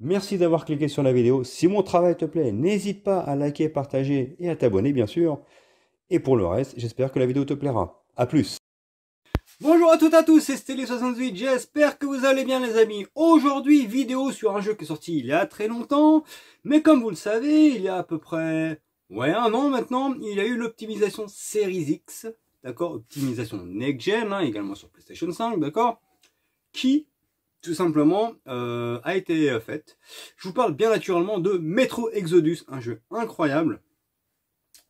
Merci d'avoir cliqué sur la vidéo. Si mon travail te plaît, n'hésite pas à liker, partager et à t'abonner bien sûr. Et pour le reste, j'espère que la vidéo te plaira. A plus Bonjour à toutes et à tous, c'est stélie 68 j'espère que vous allez bien les amis. Aujourd'hui, vidéo sur un jeu qui est sorti il y a très longtemps, mais comme vous le savez, il y a à peu près ouais, un an maintenant, il y a eu l'optimisation Series X, d'accord, optimisation next-gen, hein, également sur PlayStation 5, d'accord, qui simplement, euh, a été faite. Je vous parle bien naturellement de Metro Exodus, un jeu incroyable.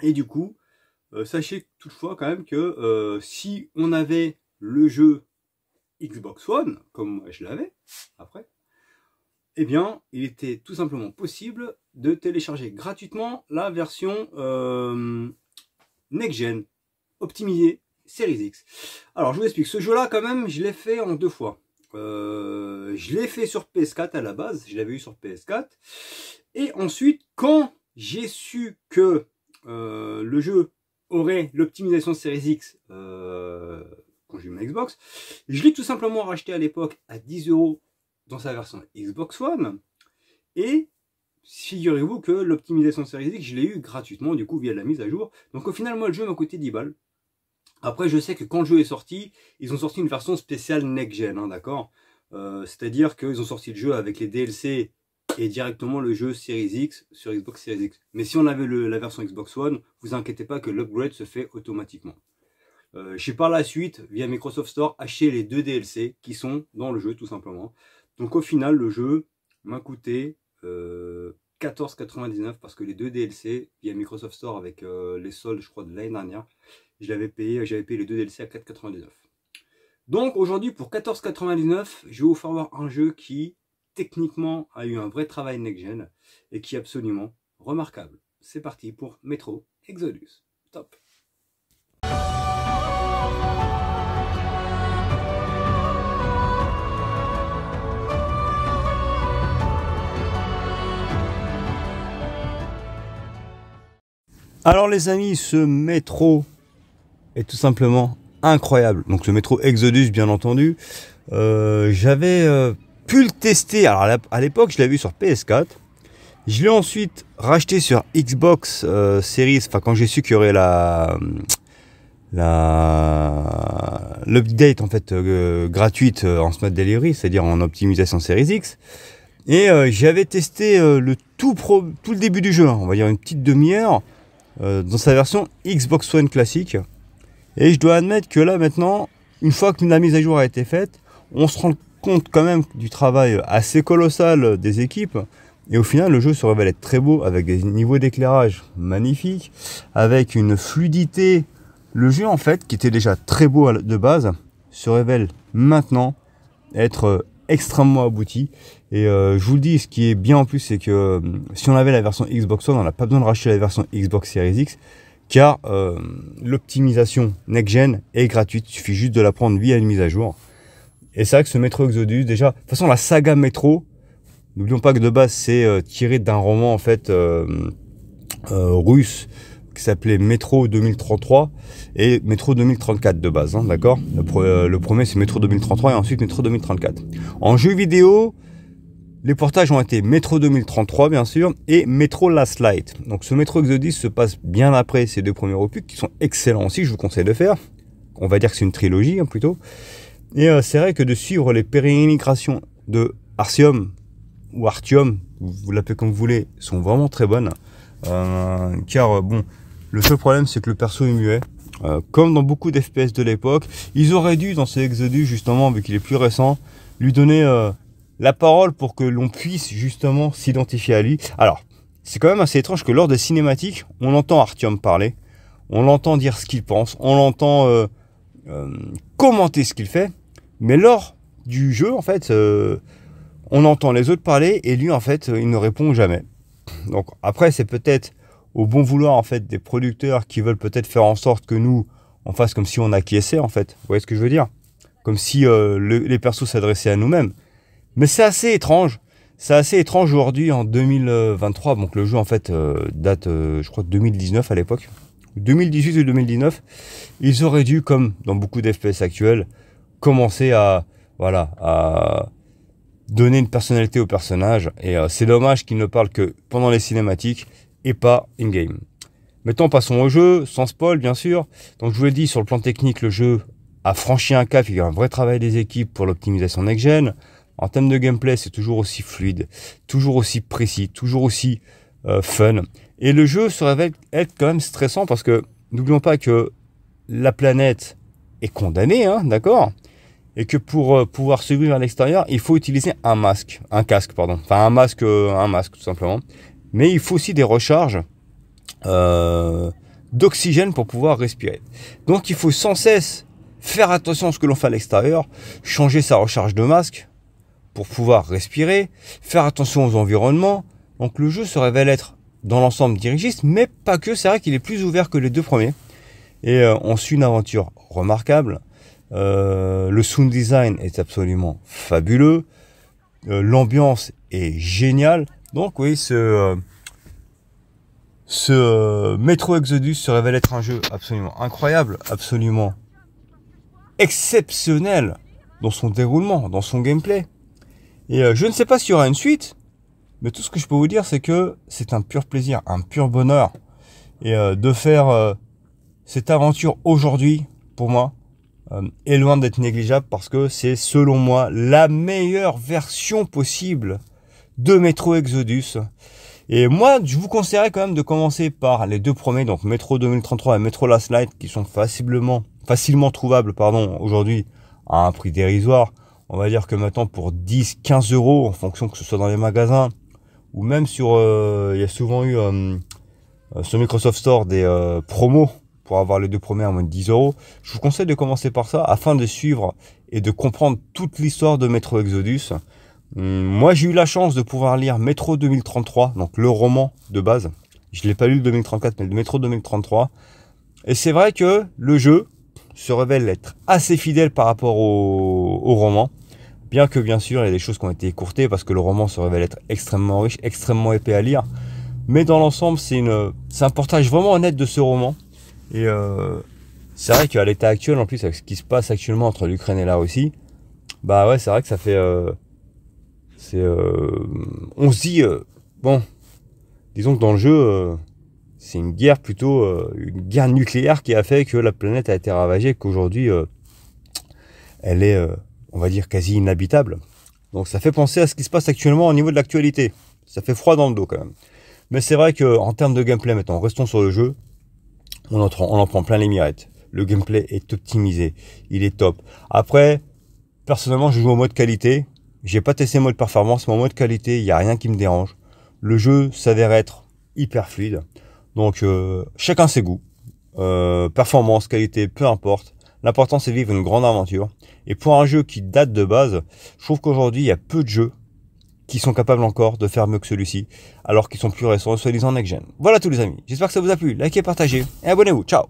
Et du coup, euh, sachez toutefois quand même que euh, si on avait le jeu Xbox One, comme je l'avais, après, eh bien, il était tout simplement possible de télécharger gratuitement la version next-gen, optimisée, Series X. Alors, je vous explique, ce jeu-là, quand même, je l'ai fait en deux fois. Euh, je l'ai fait sur PS4 à la base, je l'avais eu sur PS4. Et ensuite, quand j'ai su que euh, le jeu aurait l'optimisation Series X euh, quand j'ai eu ma Xbox, je l'ai tout simplement racheté à l'époque à 10 euros dans sa version Xbox One. Et figurez-vous que l'optimisation Series X, je l'ai eu gratuitement, du coup, via la mise à jour. Donc au final, moi, le jeu m'a coûté 10 balles. Après, je sais que quand le jeu est sorti, ils ont sorti une version spéciale next-gen, hein, d'accord euh, C'est-à-dire qu'ils ont sorti le jeu avec les DLC et directement le jeu Series X sur Xbox Series X. Mais si on avait la version Xbox One, vous inquiétez pas que l'upgrade se fait automatiquement. Euh, J'ai par la suite, via Microsoft Store, acheté les deux DLC qui sont dans le jeu tout simplement. Donc au final, le jeu m'a coûté euh, 14,99 parce que les deux DLC via Microsoft Store avec euh, les soldes, je crois, de l'année dernière, je l'avais payé, j'avais payé les deux DLC à 4,99. Donc aujourd'hui, pour 14,99, je vais vous faire voir un jeu qui, techniquement, a eu un vrai travail next-gen et qui est absolument remarquable. C'est parti pour Metro Exodus. Top Alors les amis, ce métro est tout simplement incroyable. Donc le métro Exodus, bien entendu. Euh, j'avais euh, pu le tester. Alors à l'époque, je l'avais vu sur PS4. Je l'ai ensuite racheté sur Xbox euh, Series. Enfin, quand j'ai su qu'il y aurait la la l'update en fait gratuite en Smart Delivery, c'est-à-dire en optimisation Series X. Et j'avais testé le tout pro, tout le début du jeu, hein. on va dire une petite demi-heure dans sa version Xbox One classique. Et je dois admettre que là maintenant, une fois que la mise à jour a été faite, on se rend compte quand même du travail assez colossal des équipes. Et au final, le jeu se révèle être très beau, avec des niveaux d'éclairage magnifiques, avec une fluidité. Le jeu, en fait, qui était déjà très beau de base, se révèle maintenant être euh, extrêmement abouti. Et euh, je vous le dis, ce qui est bien en plus, c'est que euh, si on avait la version Xbox One, on n'a pas besoin de racheter la version Xbox Series X car euh, l'optimisation next-gen est gratuite, il suffit juste de la prendre via une mise à jour. Et c'est vrai que ce Metro Exodus, déjà, de toute façon la saga Metro, n'oublions pas que de base c'est euh, tiré d'un roman en fait euh, russe qui s'appelait Metro 2033 et Metro 2034 de base, hein, d'accord le, le, premier c'est Metro 2033 et ensuite Metro 2034. En jeu vidéo, les portages ont été Metro 2033 bien sûr et Metro Last Light. Donc ce Metro Exodus se passe bien après ces deux premiers opus qui sont excellents aussi, je vous conseille de faire. On va dire que c'est une trilogie hein, plutôt. Et euh, c'est vrai que de suivre les pérégrinations de Arcium ou Artium, vous l'appelez comme vous voulez, sont vraiment très bonnes. Euh, car euh, bon, le seul problème c'est que le perso est muet. comme dans beaucoup d'FPS de l'époque, ils auraient dû dans ce Exodus justement, vu qu'il est plus récent, lui donner la parole pour que l'on puisse justement s'identifier à lui. Alors, c'est quand même assez étrange que lors des cinématiques, on entend Artyom parler, on l'entend dire ce qu'il pense, on l'entend euh, euh, commenter ce qu'il fait, mais lors du jeu, en fait, euh, on entend les autres parler et lui, en fait, il ne répond jamais. Donc après, c'est peut-être au bon vouloir en fait des producteurs qui veulent peut-être faire en sorte que nous on fasse comme si on acquiesçait en fait. Vous voyez ce que je veux dire Comme si les persos s'adressaient à nous-mêmes. Mais c'est assez étrange. C'est assez étrange aujourd'hui en 2023. Donc le jeu en fait euh, date, euh, je crois, de 2019 à l'époque. 2018 et 2019. Ils auraient dû, comme dans beaucoup d'FPS actuels, commencer à, voilà, à donner une personnalité au personnage. Et euh, c'est dommage qu'ils ne parlent que pendant les cinématiques et pas in-game. Maintenant, passons au jeu, sans spoil bien sûr. Donc je vous l'ai dit, sur le plan technique, le jeu a franchi un cap. Il y a un vrai travail des équipes pour l'optimisation next-gen. En termes de gameplay, c'est toujours aussi fluide, toujours aussi précis, toujours aussi euh, fun. Et le jeu se révèle être quand même stressant parce que n'oublions pas que la planète est condamnée, hein, d'accord et que pour euh, pouvoir se vivre à l'extérieur, il faut utiliser un masque, un casque, pardon, enfin un masque, euh, un masque tout simplement. Mais il faut aussi des recharges d'oxygène pour pouvoir respirer. Donc il faut sans cesse faire attention à ce que l'on fait à l'extérieur, changer sa recharge de masque, pour pouvoir respirer, faire attention aux environnements. Donc le jeu se révèle être dans l'ensemble dirigiste, mais pas que. C'est vrai qu'il est plus ouvert que les deux premiers. Et euh, on suit une aventure remarquable. Euh, le sound design est absolument fabuleux. Euh, l'ambiance est géniale. Donc oui, ce, ce Metro Exodus se révèle être un jeu absolument incroyable, absolument exceptionnel dans son déroulement, dans son gameplay. Et euh, je ne sais pas s'il y aura une suite, mais tout ce que je peux vous dire, c'est que c'est un pur plaisir, un pur bonheur. Et euh, de faire euh, cette aventure aujourd'hui, pour moi, est loin d'être négligeable parce que c'est, selon moi, la meilleure version possible de Metro Exodus. Et moi, je vous conseillerais quand même de commencer par les deux premiers, donc Metro 2033 et Metro Last Light, qui sont facilement, facilement trouvables, pardon, aujourd'hui à un prix dérisoire on va dire que maintenant pour 10, 15 euros, en fonction que ce soit dans les magasins, ou même sur, euh, il y a souvent eu euh, euh, sur Microsoft Store des promos pour avoir les deux premiers à moins de 10 euros. Je vous conseille de commencer par ça afin de suivre et de comprendre toute l'histoire de Metro Exodus. Hum, moi, j'ai eu la chance de pouvoir lire Metro 2033, donc le roman de base. Je ne l'ai pas lu le 2034, mais le Metro 2033. Et c'est vrai que le jeu se révèle être assez fidèle par rapport au, au roman. Bien que bien sûr il y a des choses qui ont été écourtées parce que le roman se révèle être extrêmement riche, extrêmement épais à lire. Mais dans l'ensemble c'est une un portage vraiment honnête de ce roman. Et euh, c'est vrai qu'à l'état actuel en plus avec ce qui se passe actuellement entre l'Ukraine et la Russie, bah ouais c'est vrai que ça fait... Euh, c'est euh, on se dit bon disons que dans le jeu c'est une guerre plutôt une guerre nucléaire qui a fait que la planète a été ravagée qu'aujourd'hui elle est, euh, on va dire, quasi inhabitable. Donc ça fait penser à ce qui se passe actuellement au niveau de l'actualité. Ça fait froid dans le dos quand même. Mais c'est vrai qu'en termes de gameplay, maintenant, restons sur le jeu, on en, prend plein les mirettes. Le gameplay est optimisé, il est top. Après, personnellement, je joue au mode qualité. J'ai pas testé mode performance, mais en mode qualité, il n'y a rien qui me dérange. Le jeu s'avère être hyper fluide. Donc euh, chacun ses goûts. Euh, performance, qualité, peu importe. L'important, c'est vivre une grande aventure. Et pour un jeu qui date de base, je trouve qu'aujourd'hui, il y a peu de jeux qui sont capables encore de faire mieux que celui-ci, alors qu'ils sont plus récents, soi-disant next-gen. Voilà tous les amis, j'espère que ça vous a plu, likez, partagez, et abonnez-vous, ciao